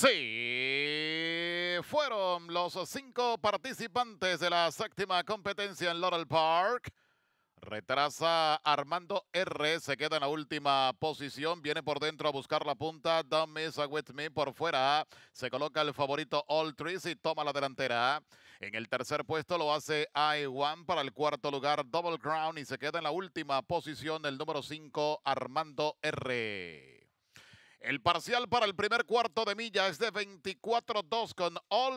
Sí, fueron los cinco participantes de la séptima competencia en Laurel Park. Retrasa Armando R, se queda en la última posición, viene por dentro a buscar la punta, Don't Miss With Me por fuera, se coloca el favorito All Trees y toma la delantera. En el tercer puesto lo hace I1 para el cuarto lugar Double Crown y se queda en la última posición el número 5 Armando R. El parcial para el primer cuarto de milla es de 24-2 con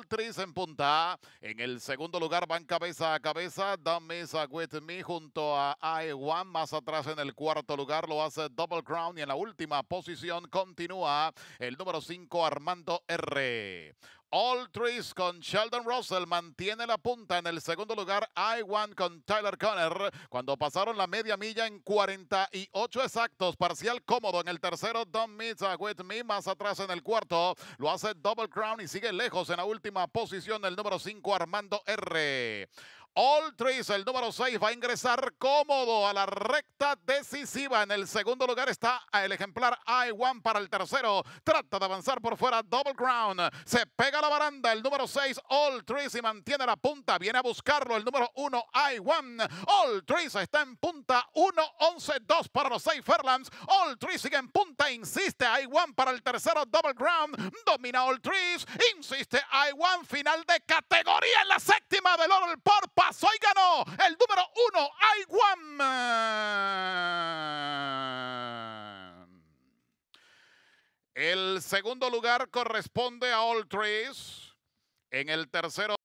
Trees en punta. En el segundo lugar van cabeza a cabeza. Mesa, With Me junto a I-1. Más atrás en el cuarto lugar lo hace Double Crown. Y en la última posición continúa el número 5 Armando R. All Trees con Sheldon Russell mantiene la punta en el segundo lugar. I One con Tyler Conner. Cuando pasaron la media milla en 48 exactos, parcial cómodo en el tercero. Don Mitza With Me más atrás en el cuarto. Lo hace Double Crown y sigue lejos en la última posición el número 5 Armando R. All Trees, el número 6, va a ingresar cómodo a la recta decisiva. En el segundo lugar está el ejemplar I1 para el tercero. Trata de avanzar por fuera, Double Ground. Se pega la baranda, el número 6, All Trees, y mantiene la punta. Viene a buscarlo el número 1, I1. All Trees está en punta, 1-11-2 para los 6 Fairlands. All Trees sigue en punta, insiste I1 para el tercero, Double Ground. Domina All Trees, insiste I1, final de categoría en la séptima del Oral Park pasó y ganó el número uno, I El segundo lugar corresponde a All Trees. En el tercero.